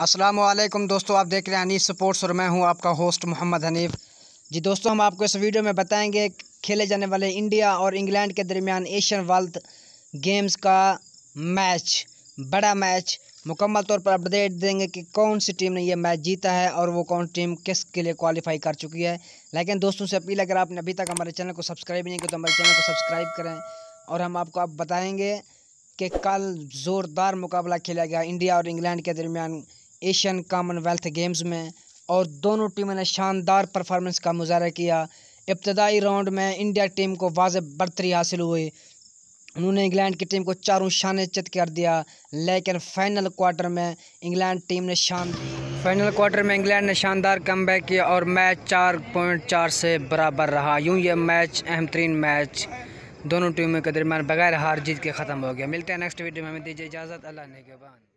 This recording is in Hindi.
असलम दोस्तों आप देख रहे हैं अनीस स्पोर्ट्स और मैं हूं आपका होस्ट मोहम्मद हनीफ जी दोस्तों हम आपको इस वीडियो में बताएंगे खेले जाने वाले इंडिया और इंग्लैंड के दरमियान एशियन वर्ल्ड गेम्स का मैच बड़ा मैच मुकम्मल तौर पर अपडेट देंगे कि कौन सी टीम ने यह मैच जीता है और वो कौन टीम किस के लिए क्वालिफाई कर चुकी है लेकिन दोस्तों से अपील अगर आपने अभी तक हमारे चैनल को सब्सक्राइब नहीं किया तो हमारे चैनल को सब्सक्राइब करें और हम आपको आप बताएँगे कि कल ज़ोरदार मुकाबला खेला गया इंडिया और इंग्लैंड के दरमियान एशियन कामनवेल्थ गेम्स में और दोनों टीमों ने शानदार परफॉर्मेंस का मुजाहरा किया इब्तदाई राउंड में इंडिया टीम को वाज बरतरी हासिल हुई उन्होंने इंग्लैंड की टीम को चारों शान चित कर दिया लेकिन फाइनल क्वार्टर में इंग्लैंड टीम ने शान फाइनल क्वार्टर में इंग्लैंड ने शानदार कम किया और मैच चार पॉइंट चार से बराबर रहा यूं यह मैच अहम तरीन मैच दोनों टीमों के दरमियान बगैर हार जीत के ख़त्म हो गया मिलते हैं नेक्स्ट वीडियो में हमें दीजिए इजाज़त अल्लाह ने के बाद